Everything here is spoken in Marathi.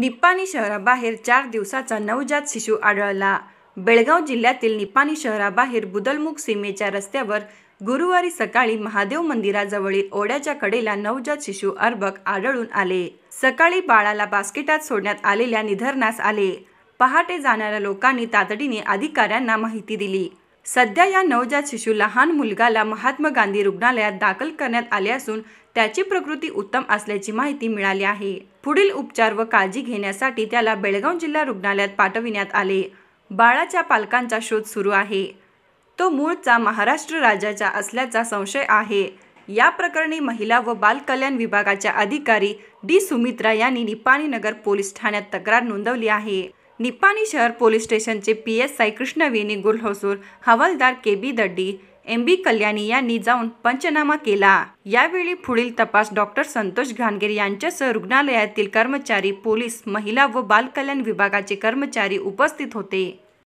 निपाणी शहराबाहेर चार दिवसाचा नवजात शिशू आढळला बेळगाव जिल्ह्यातील निपाणी शहराबाहेर बुदलमुख सीमेच्या रस्त्यावर गुरुवारी सकाळी महादेव मंदिराजवळील ओढ्याच्या कडेला नवजात शिशू अर्भक आढळून आले सकाळी बाळाला बास्केटात सोडण्यात आलेल्या निधरणास आले पहाटे जाणाऱ्या लोकांनी तातडीने अधिकाऱ्यांना माहिती दिली सध्या या नवजात शिशु लहान मुलगाला महात्मा गांधी रुग्णालयात दाखल करण्यात आले असून त्याची प्रकृती उत्तम असल्याची माहिती मिळाली आहे पुढील उपचार व काळजी घेण्यासाठी त्याला बेळगाव जिल्हा रुग्णालयात पाठविण्यात आले बाळाच्या पालकांचा शोध सुरू आहे तो मूळचा महाराष्ट्र राज्याचा असल्याचा संशय आहे या प्रकरणी महिला व बाल कल्याण विभागाच्या अधिकारी डी सुमित्रा यांनी निपाणीनगर पोलीस ठाण्यात तक्रार नोंदवली आहे निपाणी शहर पोलीस स्टेशनचे P S I Krishnaveni Gulhasur हवालदार के बी दड्डी एम बी कल्याणी यांनी जाऊन पंचनामा केला यावेळी पुढील तपास डॉक्टर संतोष घाणगेर यांच्यासह रुग्णालयातील कर्मचारी पोलीस महिला व बालकल्याण विभागाचे कर्मचारी उपस्थित होते